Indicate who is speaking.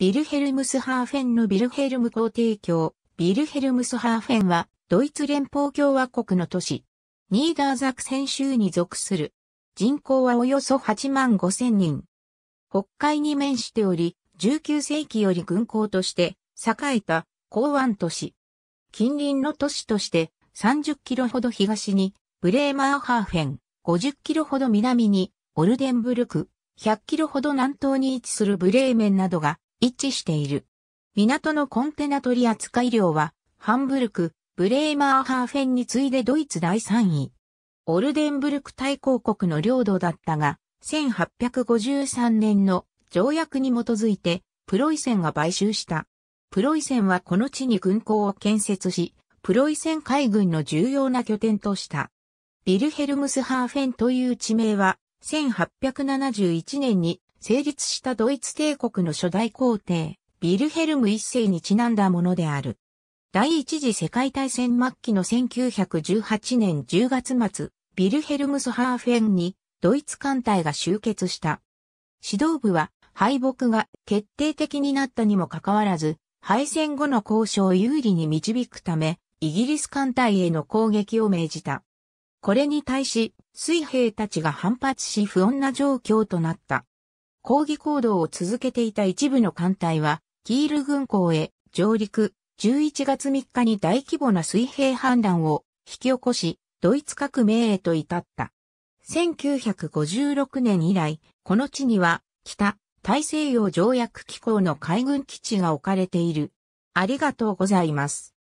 Speaker 1: ビルヘルムスハーフェンのビルヘルム皇帝教、ビルヘルムスハーフェンは、ドイツ連邦共和国の都市、ニーダーザクセン州に属する。人口はおよそ8万5千人。北海に面しており、19世紀より軍港として栄えた港湾都市。近隣の都市として30キロほど東にブレーマーハーフェン、50キロほど南にオルデンブルク、100キロほど南東に位置するブレーメンなどが一致している。港のコンテナ取扱量は、ハンブルク、ブレーマーハーフェンに次いでドイツ第3位。オルデンブルク大公国の領土だったが、1853年の条約に基づいて、プロイセンが買収した。プロイセンはこの地に軍港を建設し、プロイセン海軍の重要な拠点とした。ビルヘルムスハーフェンという地名は、1871年に成立したドイツ帝国の初代皇帝、ビルヘルム一世にちなんだものである。第一次世界大戦末期の1918年10月末、ビルヘルムスハーフェンにドイツ艦隊が集結した。指導部は敗北が決定的になったにもかかわらず、敗戦後の交渉を有利に導くため、イギリス艦隊への攻撃を命じた。これに対し、水兵たちが反発し不穏な状況となった。抗議行動を続けていた一部の艦隊は、キール軍港へ上陸、11月3日に大規模な水平反乱を引き起こし、ドイツ革命へと至った。1956年以来、この地には、北、大西洋条約機構の海軍基地が置かれている。ありがとうございます。